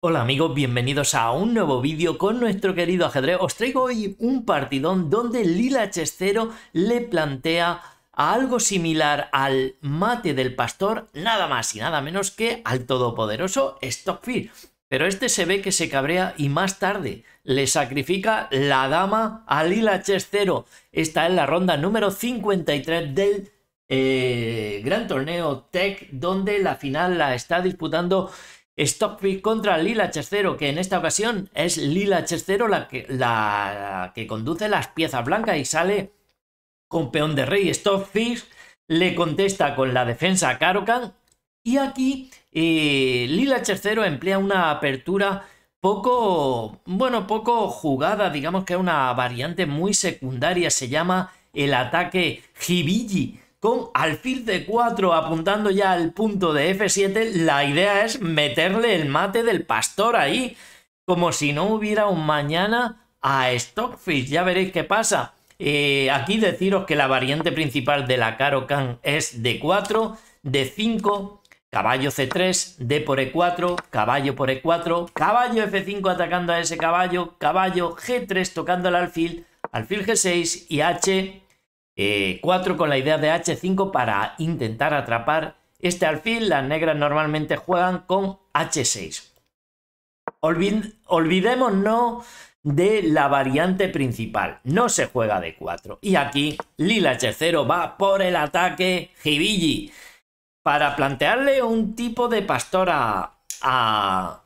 Hola amigos, bienvenidos a un nuevo vídeo con nuestro querido ajedrez. Os traigo hoy un partidón donde Lila Chestero le plantea algo similar al mate del pastor, nada más y nada menos que al todopoderoso Stockfield. Pero este se ve que se cabrea y más tarde le sacrifica la dama a Lila Chestero. Esta es la ronda número 53 del eh, gran torneo Tech, donde la final la está disputando Stopfish contra Lila Chescero, que en esta ocasión es Lila Chescero la que, la que conduce las piezas blancas y sale con peón de rey. Stopfish le contesta con la defensa a Karokan y aquí eh, Lila Chescero emplea una apertura poco, bueno, poco jugada, digamos que es una variante muy secundaria, se llama el ataque Hibiji con alfil de 4 apuntando ya al punto de F7, la idea es meterle el mate del pastor ahí, como si no hubiera un mañana a Stockfish, ya veréis qué pasa. Eh, aquí deciros que la variante principal de la Caro Khan es d 4, d 5, caballo C3, D por E4, caballo por E4, caballo F5 atacando a ese caballo, caballo G3 tocando al alfil, alfil G6 y H 4 eh, con la idea de H5 para intentar atrapar este alfil. Las negras normalmente juegan con H6. olvidémonos de la variante principal. No se juega de 4. Y aquí Lila H0 va por el ataque Jibiji. para plantearle un tipo de pastor a, a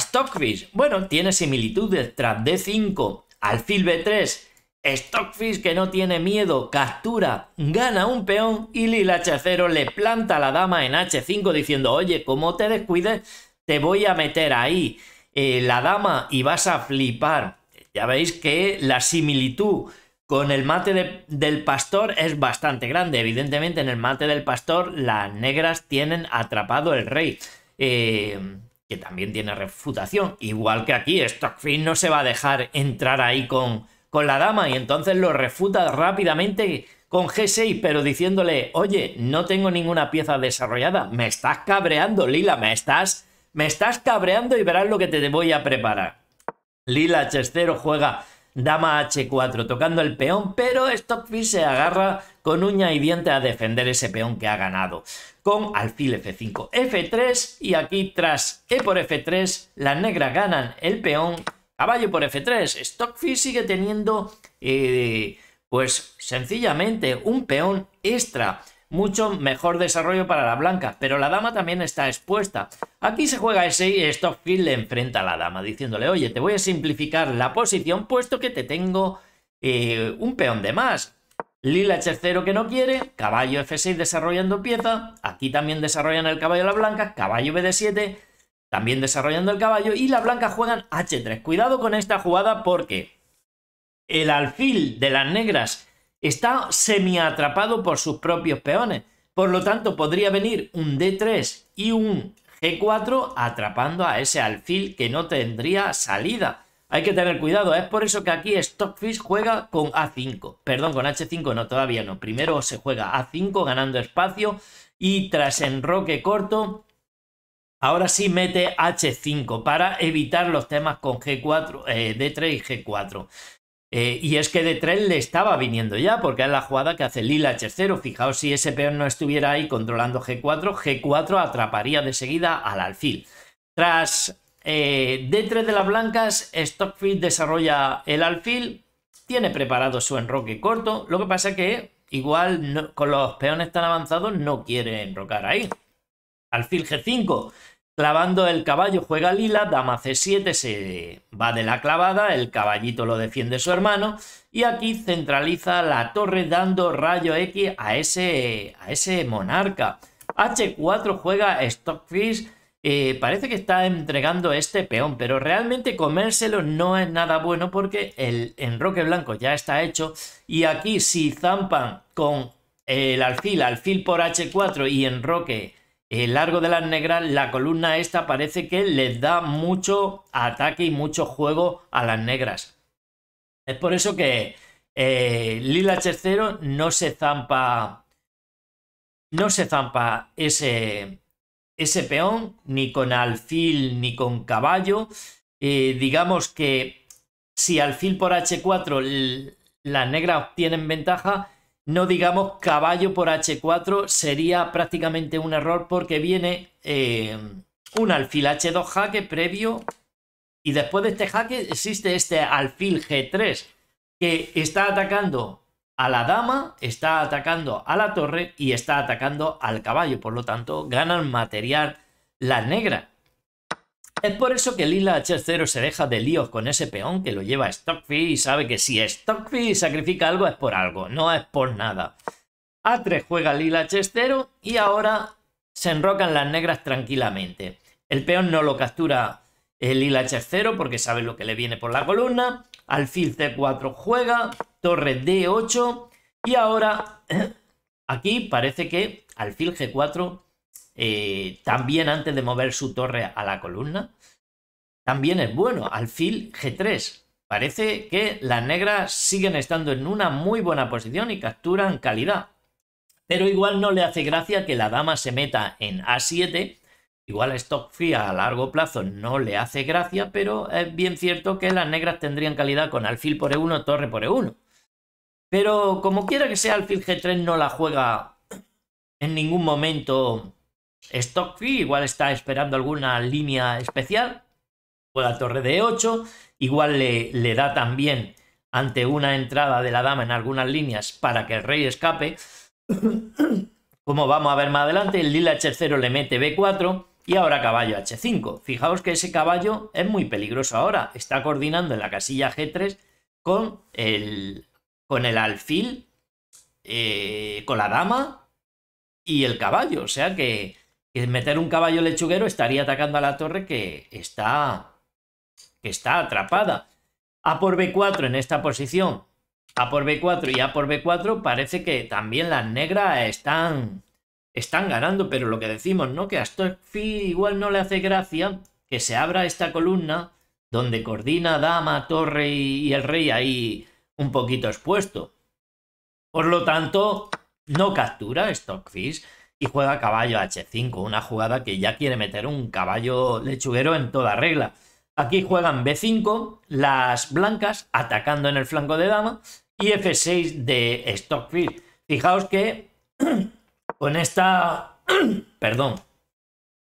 Stockfish. Bueno, tiene similitudes. Tras D5, alfil B3 Stockfish que no tiene miedo, captura, gana un peón y Lil H0 le planta a la dama en H5 diciendo, oye, como te descuides, te voy a meter ahí eh, la dama y vas a flipar. Ya veis que la similitud con el mate del pastor es bastante grande. Evidentemente en el mate del pastor las negras tienen atrapado el rey. Eh, que también tiene refutación. Igual que aquí, Stockfish no se va a dejar entrar ahí con con la dama y entonces lo refuta rápidamente con G6, pero diciéndole, oye, no tengo ninguna pieza desarrollada, me estás cabreando, Lila, me estás, me estás cabreando y verás lo que te voy a preparar. Lila H0 juega dama H4 tocando el peón, pero Stockfish se agarra con uña y diente a defender ese peón que ha ganado. Con alfil F5, F3 y aquí tras E por F3 las negras ganan el peón Caballo por F3. Stockfish sigue teniendo, eh, pues sencillamente, un peón extra. Mucho mejor desarrollo para la blanca, pero la dama también está expuesta. Aquí se juega ese y Stockfish le enfrenta a la dama, diciéndole, oye, te voy a simplificar la posición, puesto que te tengo eh, un peón de más. Lila H0 que no quiere, caballo F6 desarrollando pieza, aquí también desarrollan el caballo a la blanca, caballo B7, también desarrollando el caballo, y la blanca juegan h3. Cuidado con esta jugada porque el alfil de las negras está semi-atrapado por sus propios peones. Por lo tanto, podría venir un d3 y un g4 atrapando a ese alfil que no tendría salida. Hay que tener cuidado, ¿eh? es por eso que aquí Stockfish juega con a5. Perdón, con h5 no, todavía no. Primero se juega a5 ganando espacio y tras enroque corto Ahora sí mete H5 para evitar los temas con G4, eh, D3 y G4. Eh, y es que D3 le estaba viniendo ya, porque es la jugada que hace Lila H0. Fijaos, si ese peón no estuviera ahí controlando G4, G4 atraparía de seguida al alfil. Tras eh, D3 de las blancas, Stockfield desarrolla el alfil, tiene preparado su enroque corto, lo que pasa que igual con los peones tan avanzados no quiere enrocar ahí. Alfil G5, Clavando el caballo juega lila, dama c7 se va de la clavada, el caballito lo defiende su hermano y aquí centraliza la torre dando rayo X a ese, a ese monarca. h4 juega Stockfish, eh, parece que está entregando este peón, pero realmente comérselo no es nada bueno porque el enroque blanco ya está hecho y aquí si zampan con el alfil, alfil por h4 y enroque largo de las negras, la columna esta parece que les da mucho ataque y mucho juego a las negras. Es por eso que eh, Lila Lila 0 no se zampa. No se zampa ese, peón, ni con alfil, ni con caballo. Eh, digamos que si alfil por H4 las negras obtienen ventaja, no digamos caballo por H4 sería prácticamente un error porque viene eh, un alfil H2 jaque previo y después de este jaque existe este alfil G3 que está atacando a la dama, está atacando a la torre y está atacando al caballo. Por lo tanto, ganan material las negras. Es por eso que Lila H0 se deja de líos con ese peón que lo lleva Stockfish y sabe que si Stockfish sacrifica algo es por algo, no es por nada. A3 juega Lila H0 y ahora se enrocan las negras tranquilamente. El peón no lo captura el eh, H0 porque sabe lo que le viene por la columna. Alfil C4 juega, torre D8 y ahora aquí parece que alfil G4 eh, también antes de mover su torre a la columna, también es bueno. Alfil G3. Parece que las negras siguen estando en una muy buena posición y capturan calidad. Pero igual no le hace gracia que la dama se meta en A7. Igual a a largo plazo no le hace gracia, pero es bien cierto que las negras tendrían calidad con alfil por E1, torre por E1. Pero como quiera que sea, alfil G3 no la juega en ningún momento Stockfree. Igual está esperando alguna línea especial la torre de 8, igual le, da también ante una entrada de la dama en algunas líneas para que el rey escape. Como vamos a ver más adelante, el lila h0 le mete b4 y ahora caballo h5. Fijaos que ese caballo es muy peligroso ahora. Está coordinando en la casilla g3 con el, con el alfil, eh, con la dama y el caballo. O sea que meter un caballo lechuguero estaría atacando a la torre que está que está atrapada. A por B4 en esta posición, A por B4 y A por B4 parece que también las negras están, están ganando, pero lo que decimos, ¿no? Que a Stockfield igual no le hace gracia que se abra esta columna donde coordina dama, torre y el rey ahí un poquito expuesto. Por lo tanto, no captura Stockfish y juega caballo H5, una jugada que ya quiere meter un caballo lechuguero en toda regla. Aquí juegan B5, las blancas atacando en el flanco de dama y F6 de Stockfish. Fijaos que con esta, perdón,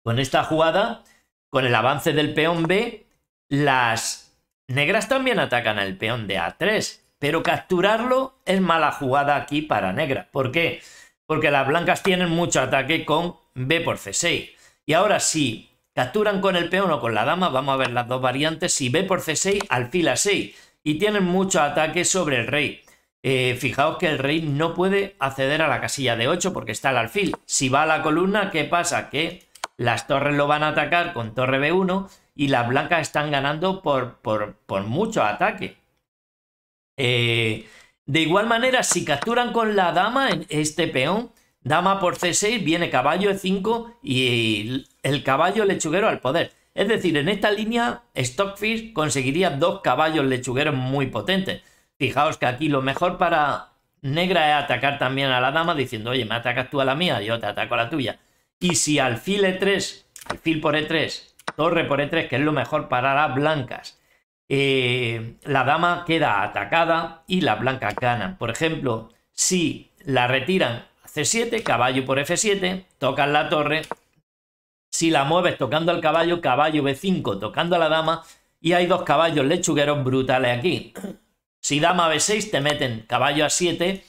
con esta jugada, con el avance del peón B, las negras también atacan al peón de A3, pero capturarlo es mala jugada aquí para negra. ¿Por qué? Porque las blancas tienen mucho ataque con B por C6. Y ahora sí Capturan con el peón o con la dama, vamos a ver las dos variantes. Si B por C6, alfil a 6. Y tienen mucho ataque sobre el rey. Eh, fijaos que el rey no puede acceder a la casilla de 8 porque está el alfil. Si va a la columna, ¿qué pasa? Que las torres lo van a atacar con torre B1 y las blancas están ganando por, por, mucho ataque. Eh, de igual manera, si capturan con la dama en este peón, dama por C6, viene caballo E5 y el caballo lechuguero al poder. Es decir, en esta línea Stockfish conseguiría dos caballos lechugueros muy potentes. Fijaos que aquí lo mejor para Negra es atacar también a la dama diciendo, oye, me atacas tú a la mía, yo te ataco a la tuya. Y si alfil E3, alfil por E3, torre por E3, que es lo mejor para las blancas, eh, la dama queda atacada y las blancas ganan. Por ejemplo, si la retiran C7, caballo por F7, tocan la torre, si la mueves tocando al caballo, caballo B5 tocando a la dama y hay dos caballos lechugueros brutales aquí. Si dama B6 te meten caballo A7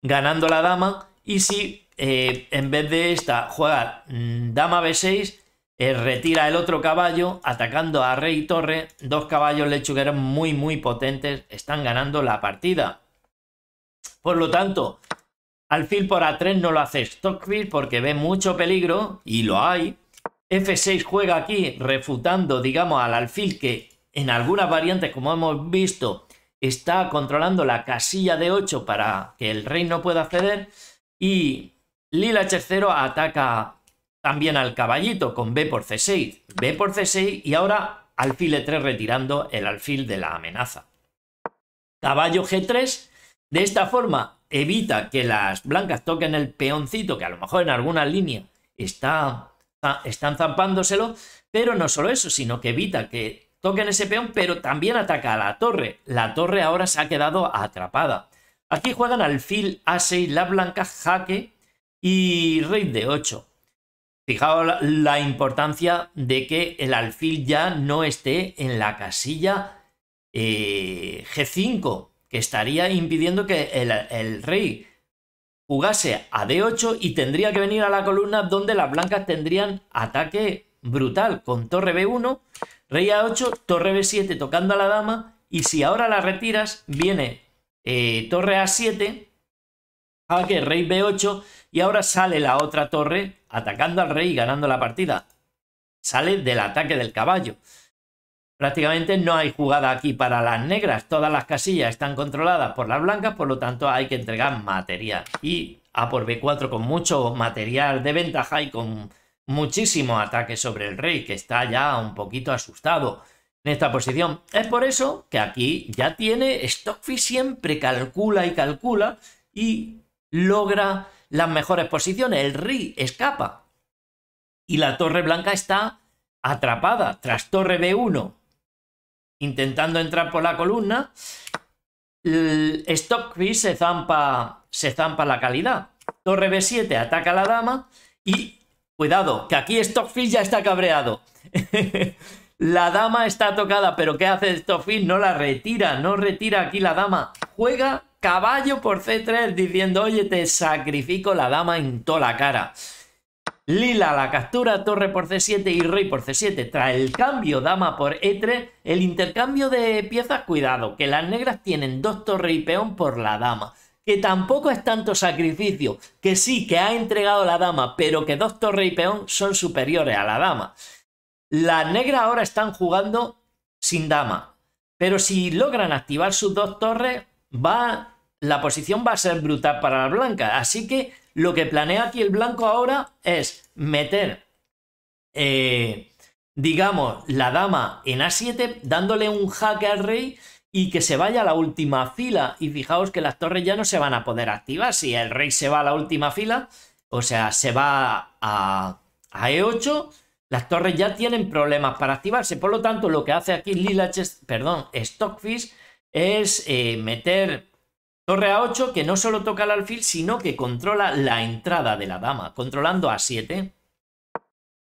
ganando la dama y si eh, en vez de esta juega mm, dama B6 eh, retira el otro caballo atacando a rey y torre. Dos caballos lechugueros muy muy potentes están ganando la partida. Por lo tanto, alfil por A3 no lo hace Stockfield porque ve mucho peligro y lo hay F6 juega aquí refutando, digamos, al alfil que en algunas variantes, como hemos visto, está controlando la casilla de 8 para que el rey no pueda acceder. Y Lila H0 ataca también al caballito con B por C6. B por C6 y ahora alfil E3 retirando el alfil de la amenaza. Caballo G3. De esta forma evita que las blancas toquen el peoncito, que a lo mejor en alguna línea está están zampándoselo, pero no solo eso, sino que evita que toquen ese peón, pero también ataca a la torre. La torre ahora se ha quedado atrapada. Aquí juegan alfil a6, la blanca, jaque y rey de 8. Fijaos la, importancia de que el alfil ya no esté en la casilla eh, G5, que estaría impidiendo que el rey jugase a D8 y tendría que venir a la columna donde las blancas tendrían ataque brutal con torre B1, rey A8, torre B7 tocando a la dama y si ahora la retiras viene eh, torre A7, jaque, rey B8 y ahora sale la otra torre atacando al rey y ganando la partida. Sale del ataque del caballo. Prácticamente no hay jugada aquí para las negras, todas las casillas están controladas por las blancas, por lo tanto hay que entregar material. Y a por B4 con mucho material de ventaja y con muchísimo ataque sobre el rey, que está ya un poquito asustado en esta posición. Es por eso que aquí ya tiene, Stockfish siempre calcula y calcula y logra las mejores posiciones. El rey escapa y la torre blanca está atrapada tras torre B1 intentando entrar por la columna. Stockfish se zampa, se zampa la calidad. Torre B7 ataca la dama y cuidado, que aquí Stockfish ya está cabreado. la dama está tocada, pero ¿qué hace Stockfish? No la retira, no retira aquí la dama. Juega caballo por C3 diciendo, oye, te sacrifico la dama en toda la cara. Lila la captura, torre por c7 y rey por c7. trae el cambio dama por e3, el intercambio de piezas, cuidado, que las negras tienen dos torres y peón por la dama. Que tampoco es tanto sacrificio, que sí, que ha entregado la dama, pero que dos torres y peón son superiores a la dama. Las negras ahora están jugando sin dama, pero si logran activar sus dos torres, va la posición va a ser brutal para la blanca. Así que lo que planea aquí el blanco ahora es meter, eh, digamos, la dama en A7, dándole un jaque al rey y que se vaya a la última fila. Y fijaos que las torres ya no se van a poder activar. Si el rey se va a la última fila, o sea, se va a, a E8, las torres ya tienen problemas para activarse. Por lo tanto, lo que hace aquí Lila, perdón, Stockfish es eh, meter Torre A8 que no solo toca el alfil, sino que controla la entrada de la dama, controlando A7.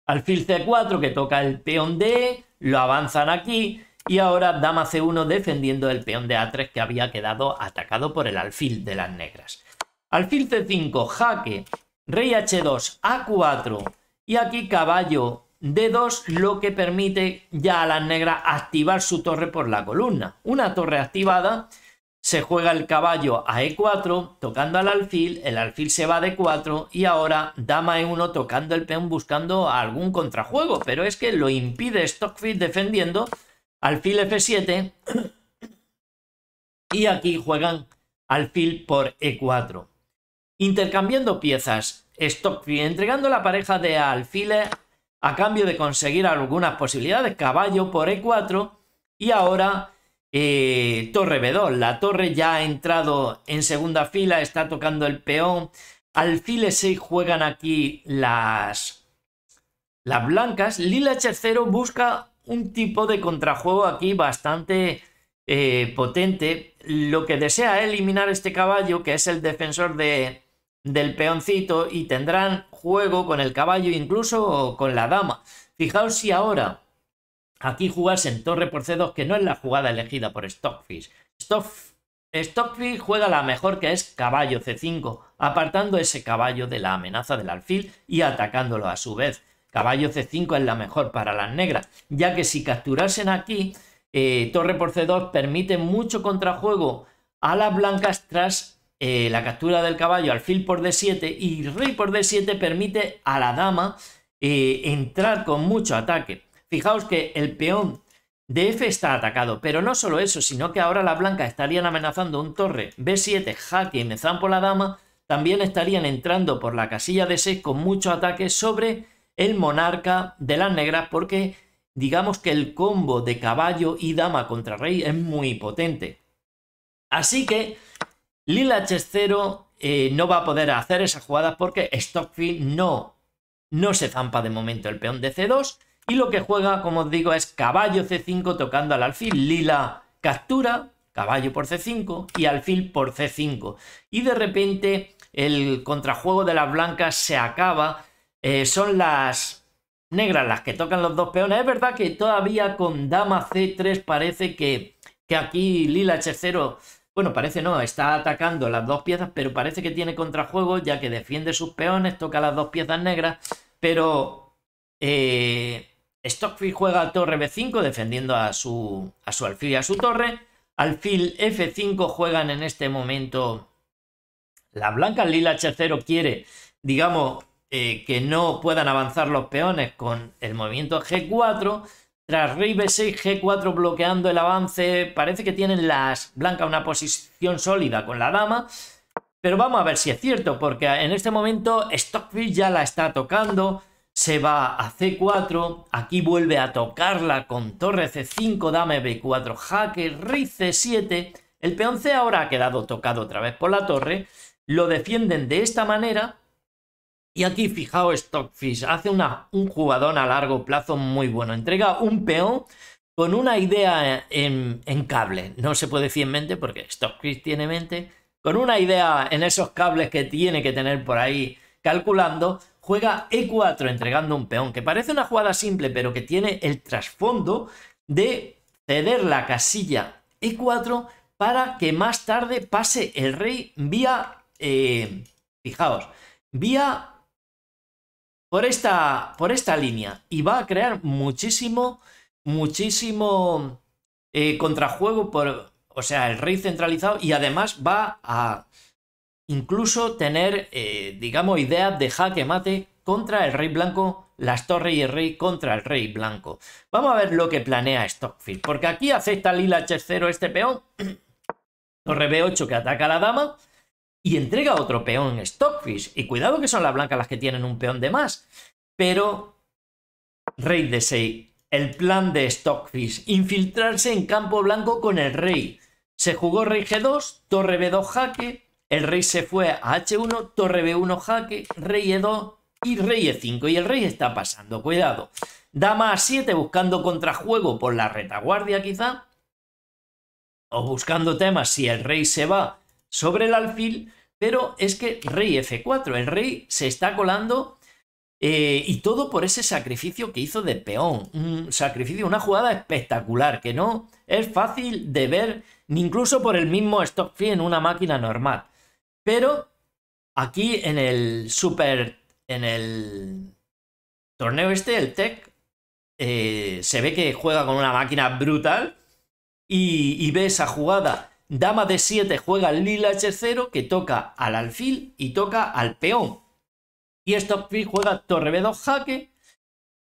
Alfil C4 que toca el peón D, lo avanzan aquí. Y ahora dama C1 defendiendo el peón de A3 que había quedado atacado por el alfil de las negras. Alfil C5, jaque, rey H2, A4. Y aquí caballo D2, lo que permite ya a las negras activar su torre por la columna. Una torre activada se juega el caballo a e4 tocando al alfil, el alfil se va de 4 y ahora dama e1 tocando el peón buscando algún contrajuego, pero es que lo impide Stockfield defendiendo, alfil f7 y aquí juegan alfil por e4. Intercambiando piezas, Stockfield entregando la pareja de alfiles a cambio de conseguir algunas posibilidades, caballo por e4 y ahora eh, torre b la torre ya ha entrado en segunda fila, está tocando el peón. Alfiles 6 juegan aquí las, las blancas. Lila H0 busca un tipo de contrajuego aquí bastante eh, potente. Lo que desea es eliminar este caballo, que es el defensor de, del peoncito, y tendrán juego con el caballo, incluso con la dama. Fijaos si ahora Aquí jugas en torre por C2, que no es la jugada elegida por Stockfish. Stockfish juega la mejor que es caballo c5, apartando ese caballo de la amenaza del alfil y atacándolo a su vez. Caballo c5 es la mejor para las negras, ya que si capturasen aquí, eh, torre por c2 permite mucho contrajuego a las blancas tras eh, la captura del caballo alfil por d7 y rey por d7 permite a la dama eh, entrar con mucho ataque. Fijaos que el peón de F está atacado, pero no solo eso, sino que ahora las blancas estarían amenazando un torre B7, jaque y mezán por la dama, también estarían entrando por la casilla de 6 con mucho ataque sobre el monarca de las negras porque digamos que el combo de caballo y dama contra rey es muy potente. Así que Lila H0 eh, no va a poder hacer esas jugadas porque Stockfield no, no se zampa de momento el peón de C2 y lo que juega, como os digo, es caballo C5 tocando al alfil. Lila captura, caballo por C5 y alfil por C5. Y de repente el contrajuego de las blancas se acaba. Eh, son las negras las que tocan los dos peones. Es verdad que todavía con dama C3 parece que, que aquí Lila H0... Bueno, parece no, está atacando las dos piezas, pero parece que tiene contrajuego, ya que defiende sus peones, toca las dos piezas negras, pero eh, Stockfield juega a torre B5 defendiendo a su, alfil y a su torre. Alfil F5 juegan en este momento la blanca. Lila H0 quiere, digamos, eh, que no puedan avanzar los peones con el movimiento G4. Tras rey B6, G4 bloqueando el avance. Parece que tienen las blancas una posición sólida con la dama. Pero vamos a ver si es cierto, porque en este momento Stockfield ya la está tocando se va a C4, aquí vuelve a tocarla con torre C5, dame B4, jaque, rey C7, el peón C ahora ha quedado tocado otra vez por la torre, lo defienden de esta manera, y aquí fijaos Stockfish, hace una, un jugador a largo plazo muy bueno, entrega un peón con una idea en, en cable, no se puede decir en mente porque Stockfish tiene mente, con una idea en esos cables que tiene que tener por ahí calculando, juega E4 entregando un peón, que parece una jugada simple, pero que tiene el trasfondo de ceder la casilla E4 para que más tarde pase el rey vía, eh, fijaos, vía por esta, por esta línea y va a crear muchísimo, muchísimo eh, contrajuego por, o sea, el rey centralizado y además va a incluso tener, eh, digamos, ideas de jaque mate contra el rey blanco, las torres y el rey contra el rey blanco. Vamos a ver lo que planea Stockfield, porque aquí acepta lila h0 este peón, torre b8 que ataca a la dama, y entrega otro peón Stockfish. Y cuidado que son las blancas las que tienen un peón de más. Pero, rey d 6, el plan de Stockfish, infiltrarse en campo blanco con el rey. Se jugó rey g2, torre b2 jaque, el rey se fue a h1, torre b1 jaque, rey e2 y rey e5. Y el rey está pasando, cuidado. Dama a7 buscando contrajuego por la retaguardia quizá. O buscando temas si el rey se va sobre el alfil. Pero es que rey f4, el rey se está colando eh, y todo por ese sacrificio que hizo de peón. Un sacrificio, una jugada espectacular que no es fácil de ver ni incluso por el mismo Stockfield en una máquina normal. Pero aquí en el Super, en el torneo este, el Tech, eh, se ve que juega con una máquina brutal y, ve esa jugada. Dama de 7 juega el lila H0 que toca al alfil y toca al peón. Y esto juega torre B2 jaque,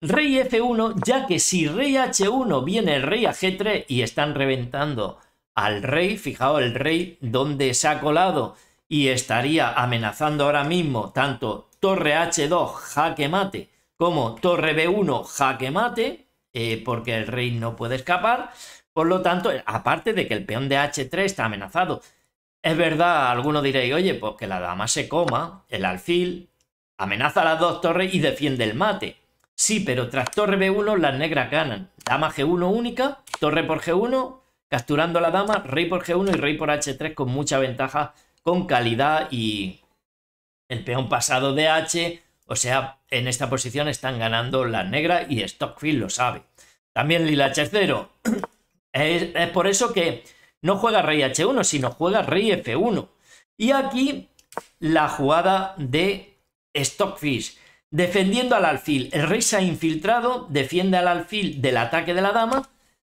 rey F1, ya que si rey H1 viene el rey a 3 y están reventando al rey, fijaos el rey donde se ha colado y estaría amenazando ahora mismo tanto torre H2 jaque mate como torre B1 jaque mate, eh, porque el rey no puede escapar. Por lo tanto, aparte de que el peón de H3 está amenazado, es verdad, algunos diréis, oye, pues que la dama se coma, el alfil amenaza a las dos torres y defiende el mate. Sí, pero tras torre B1 las negras ganan. Dama G1 única, torre por G1, capturando la dama, rey por G1 y rey por H3 con mucha ventaja con calidad y el peón pasado de H, o sea, en esta posición están ganando las negras y Stockfield lo sabe. También Lila H0. Es, por eso que no juega rey H1, sino juega rey F1. Y aquí la jugada de Stockfish. Defendiendo al alfil. El rey se ha infiltrado, defiende al alfil del ataque de la dama.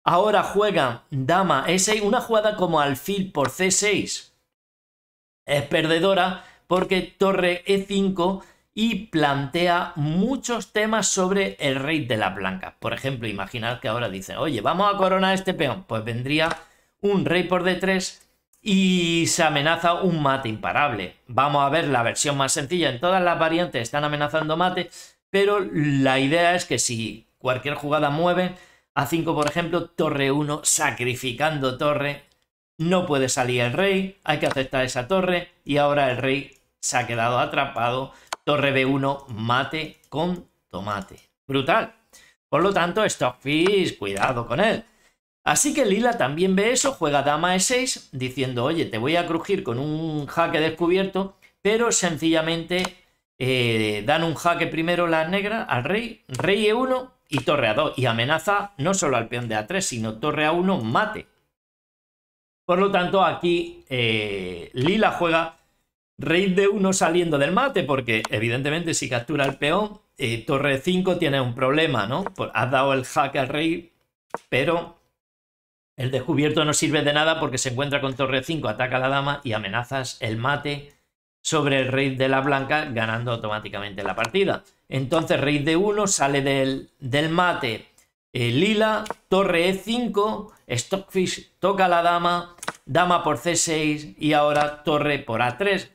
Ahora juega dama E6, una jugada como alfil por C6 es perdedora porque torre e5 y plantea muchos temas sobre el rey de las blancas. Por ejemplo, imaginad que ahora dice oye, vamos a coronar este peón. Pues vendría un rey por d3 y se amenaza un mate imparable. Vamos a ver la versión más sencilla. En todas las variantes están amenazando mate, pero la idea es que si cualquier jugada mueve a 5, por ejemplo, torre 1, sacrificando torre, no puede salir el rey, hay que aceptar esa torre y ahora el rey se ha quedado atrapado. Torre B1, mate con tomate. Brutal. Por lo tanto, Stockfish, cuidado con él. Así que Lila también ve eso, juega dama E6, diciendo, oye, te voy a crujir con un jaque descubierto, pero sencillamente eh, dan un jaque primero las negra al rey, rey E1 y torre A2, y amenaza no solo al peón de A3, sino torre A1, mate. Por lo tanto, aquí eh, Lila juega rey de 1 saliendo del mate, porque evidentemente si captura el peón, eh, torre 5 tiene un problema, ¿no? has dado el hack al rey, pero el descubierto no sirve de nada porque se encuentra con torre 5, ataca a la dama y amenazas el mate sobre el rey de la blanca, ganando automáticamente la partida. Entonces rey de 1 sale del, del mate eh, lila, torre e5, Stockfish toca la dama, dama por c6 y ahora torre por a3,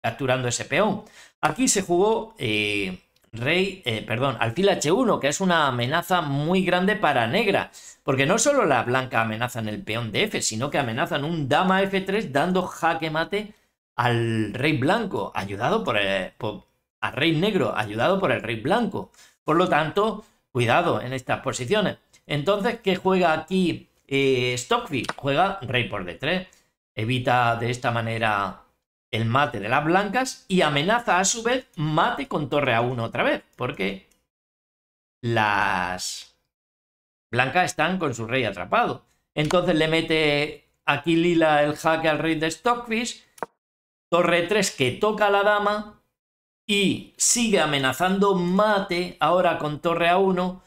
capturando ese peón. Aquí se jugó eh, rey, eh, perdón, alfil h1, que es una amenaza muy grande para negra, porque no solo la blanca amenaza en el peón de f, sino que amenazan un dama f3 dando jaque mate al rey blanco, ayudado por, el, al rey negro, ayudado por el rey blanco. Por lo tanto, Cuidado en estas posiciones. Entonces, ¿qué juega aquí eh, Stockfish? Juega rey por d3. Evita de esta manera el mate de las blancas y amenaza a su vez mate con torre a 1 otra vez, porque las blancas están con su rey atrapado. Entonces le mete aquí Lila el jaque al rey de Stockfish, torre 3 que toca a la dama y sigue amenazando, mate ahora con torre a 1.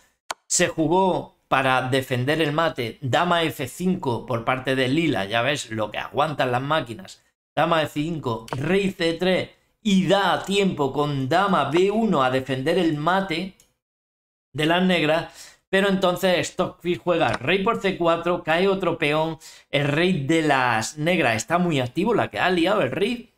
Se jugó para defender el mate, dama F5 por parte de Lila, ya ves lo que aguantan las máquinas. Dama F5, rey C3 y da tiempo con dama B1 a defender el mate de las negras. Pero entonces Stockfish juega rey por C4, cae otro peón, el rey de las negras está muy activo, la que ha liado el rey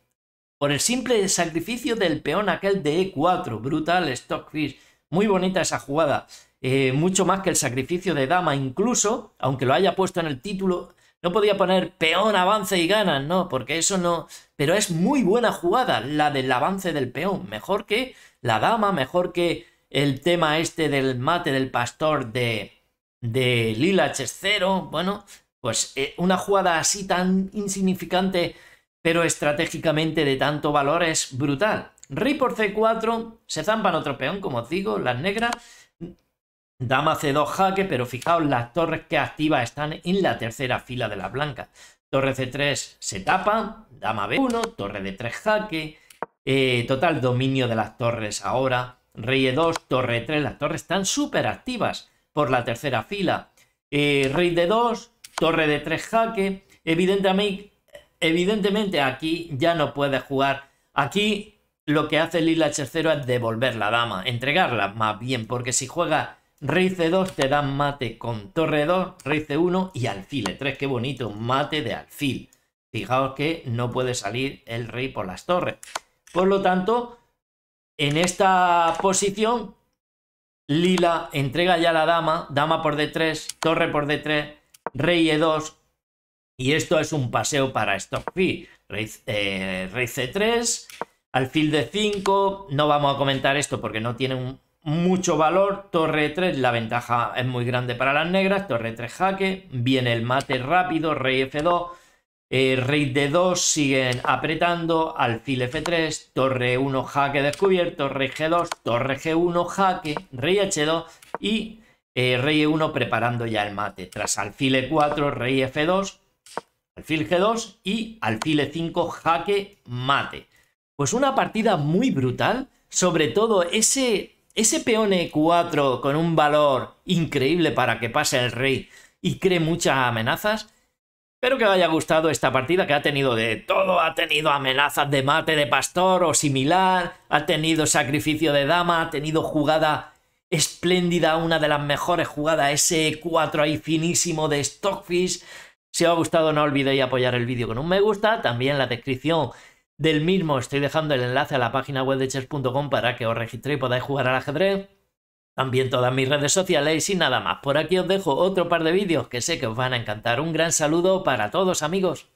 por el simple sacrificio del peón aquel de E4. Brutal Stockfish. Muy bonita esa jugada. Eh, mucho más que el sacrificio de dama. Incluso, aunque lo haya puesto en el título, no podía poner peón, avance y gana. No, porque eso no... Pero es muy buena jugada la del avance del peón. Mejor que la dama, mejor que el tema este del mate del pastor de, de Lilach Bueno, pues eh, una jugada así tan insignificante pero estratégicamente de tanto valor es brutal. Rey por C4, se zampan otro peón, como os digo, las negras. Dama C2 jaque, pero fijaos, las torres que activas están en la tercera fila de las blancas. Torre C3 se tapa, dama B1, torre D3 jaque. Eh, total dominio de las torres ahora. Rey E2, torre 3, las torres están súper activas por la tercera fila. Eh, rey D2, torre D3 jaque. Evidentemente, Evidentemente aquí ya no puedes jugar. Aquí lo que hace Lila es devolver la dama, entregarla más bien, porque si juega rey C2 te dan mate con torre 2, rey C1 y alfil E3. Qué bonito, mate de alfil. Fijaos que no puede salir el rey por las torres. Por lo tanto, en esta posición, Lila entrega ya la dama, dama por D3, torre por D3, rey E2, y esto es un paseo para Stock eh, Rey, C3, alfil de 5 no vamos a comentar esto porque no tiene mucho valor. Torre 3, la ventaja es muy grande para las negras. Torre 3 jaque, viene el mate rápido, rey F2, rey D2 siguen apretando, alfil F3, torre 1 jaque descubierto, rey G2, torre G1 jaque, rey H2 y eh, rey E1 preparando ya el mate. Tras alfil E4, rey F2, alfil G2 y alfil E5 jaque mate. Pues una partida muy brutal, sobre todo ese, ese peón E4 con un valor increíble para que pase el rey y cree muchas amenazas. Espero que os haya gustado esta partida que ha tenido de todo, ha tenido amenazas de mate de pastor o similar, ha tenido sacrificio de dama, ha tenido jugada espléndida, una de las mejores jugadas, ese 4 e ahí finísimo de Stockfish, si os ha gustado no olvidéis apoyar el vídeo con un me gusta, también en la descripción del mismo estoy dejando el enlace a la página web de chess.com para que os registréis y podáis jugar al ajedrez. También todas mis redes sociales y nada más. Por aquí os dejo otro par de vídeos que sé que os van a encantar. Un gran saludo para todos amigos.